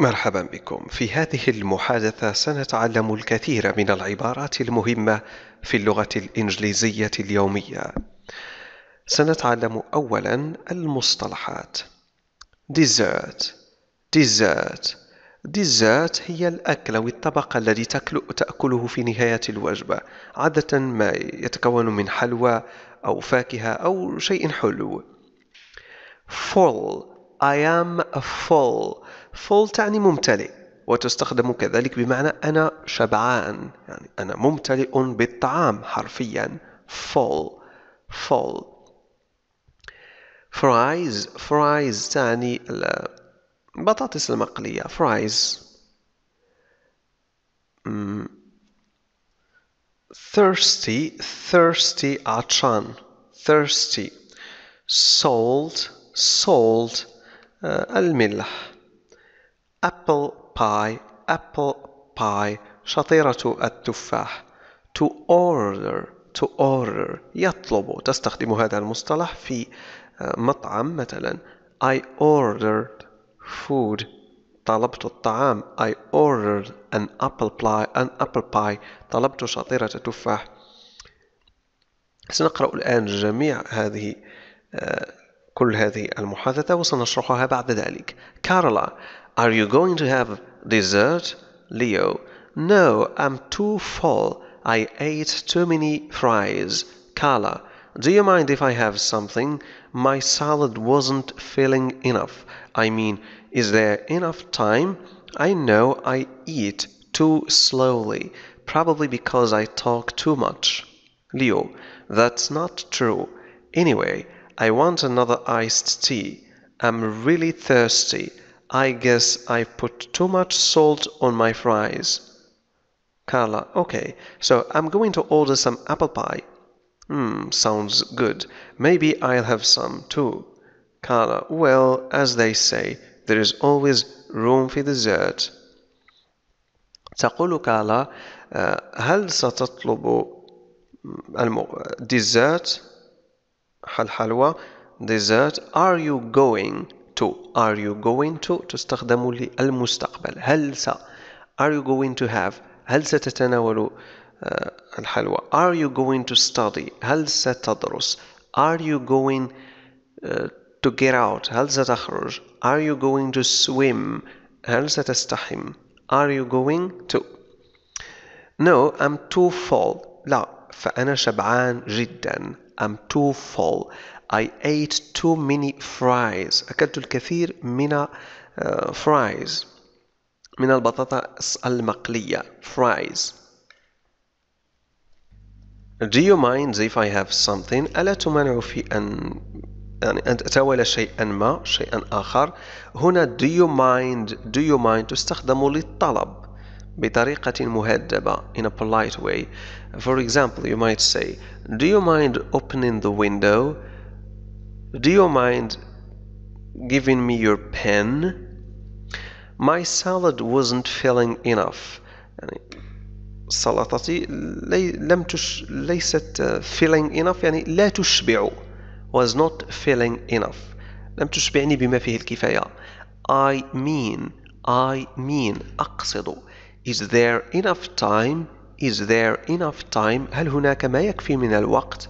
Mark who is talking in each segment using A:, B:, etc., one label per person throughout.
A: مرحبا بكم في هذه المحادثه سنتعلم الكثير من العبارات المهمه في اللغه الانجليزيه اليوميه سنتعلم اولا المصطلحات dessert dessert dessert هي الأكل أو الطبق الذي تأكله في نهاية الوجبة عادة ما يتكون من حلوى أو فاكهة أو شيء حلو full I am full full تعني ممتلئ وتستخدم كذلك بمعنى أنا شبعان يعني أنا ممتلئ بالطعام حرفيا full full fries fries تعني البطاطس المقلية fries thirsty thirsty عطشان thirsty salt salt آه، الملح apple pie apple pie شطيرة التفاح to order to order يطلب تستخدم هذا المصطلح في آه، مطعم مثلا I ordered food طلبت الطعام I ordered an apple pie an apple pie طلبت شطيرة تفاح سنقرأ الآن جميع هذه آه، كل هذه المحادثة وسنشرحها بعد ذلك كارلا Are you going to have dessert? Leo. No, I'm too full. I ate too many fries. Carla. Do you mind if I have something? My salad wasn't filling enough. I mean, is there enough time? I know I eat too slowly, probably because I talk too much. Leo. That's not true. Anyway, I want another iced tea. I'm really thirsty. I guess I put too much salt on my fries. Carla, okay, so I'm going to order some apple pie. Hmm, sounds good. Maybe I'll have some too. Carla, well, as they say, there is always room for dessert. تقول كارلا هل ستطلب dessert الحلوى dessert are you going to are you going to تستخدم للمستقبل هل س are you going to have هل ستتناول الحلوى are you going to study هل ستدرس are you going uh, to get out هل ستخرج are you going to swim هل ستستحم are you going to no I'm too full لا فأنا شبعان جدا I'm too full I ate too many fries أكلت الكثير من آه، fries من البطاطا المقلية fries Do you mind if I have something ألا تمانع في أن يعني أن أتولى شيئا ما شيئا آخر هنا do you mind do you mind تستخدم للطلب بطريقة مهذبة in a polite way for example you might say do you mind opening the window do you mind giving me your pen my salad wasn't filling enough يعني سلطتي لي لم تش ليست filling enough يعني لا تشبع was not filling enough لم تشبعني بما فيه الكفاية I mean I mean أقصد is there enough time is there enough time هل هناك ما يكفي من الوقت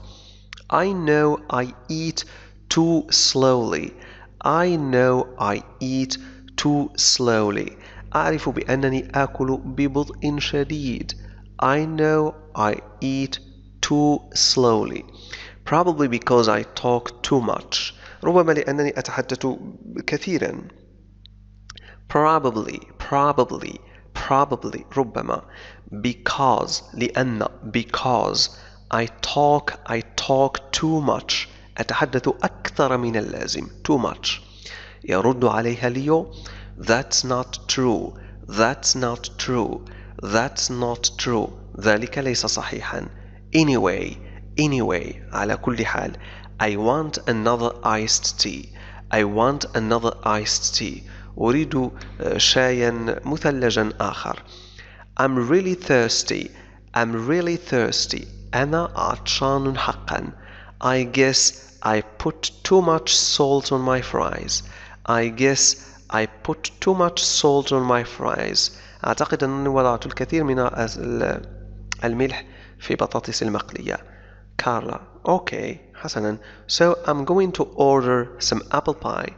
A: I know I eat too slowly I know I eat too slowly أعرف بأنني آكل ببطء شديد I know I eat too slowly probably because I talk too much ربما لأنني أتحدث كثيرا probably probably probably ربما because لأن because I talk I talk too much أتحدث أكثر من اللازم too much يرد عليها ليو that's not true that's not true that's not true ذلك ليس صحيحا anyway anyway على كل حال I want another iced tea I want another iced tea أريد شايا مثلجا آخر I'm really thirsty I'm really thirsty أنا عطشان حقا I guess I put too much salt on my fries I guess I put too much salt on my fries أعتقد أنني وضعت الكثير من الملح في بطاطس المقلية كارلا Okay حسنا So I'm going to order some apple pie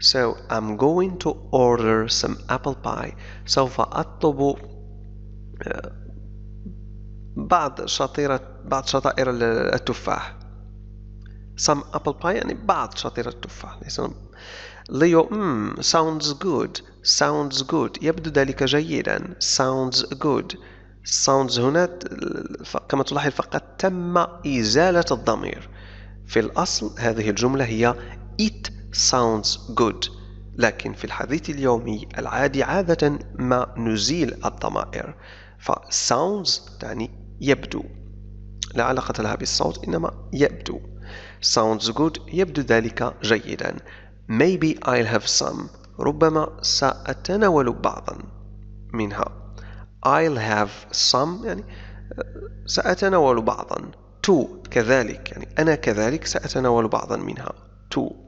A: So I'm going to order some apple pie سوف أطلب آه، بعض شطيرة بعض شطائر التفاح some apple pie يعني بعض شطيرة التفاح يعني ليو mm, sounds good sounds good يبدو ذلك جيدا sounds good sounds هنا كما تلاحظ فقط تم إزالة الضمير في الأصل هذه الجملة هي sounds good لكن في الحديث اليومي العادي عادة ما نزيل الضمائر ف sounds تعني يبدو لا علاقة لها بالصوت إنما يبدو sounds good يبدو ذلك جيدا maybe I'll have some ربما سأتناول بعضا منها I'll have some يعني سأتناول بعضا to كذلك يعني أنا كذلك سأتناول بعضا منها to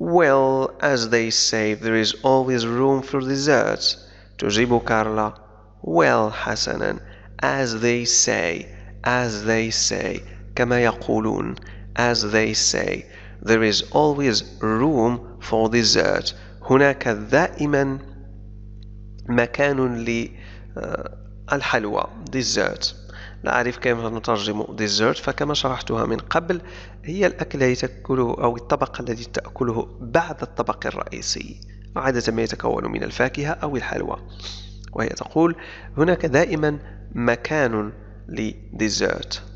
A: Well, as they say, there is always room for desserts. To كارلا Well, حسنا As they say As they say كما يقولون As they say There is always room for dessert هناك دائما مكان للحلوى dessert نعرف كيف نترجم ديزرت فكما شرحتها من قبل هي الأكل الذي تأكله أو الطبق الذي تأكله بعد الطبق الرئيسي عادة ما يتكون من الفاكهة أو الحلوى وهي تقول هناك دائما مكان لديزرت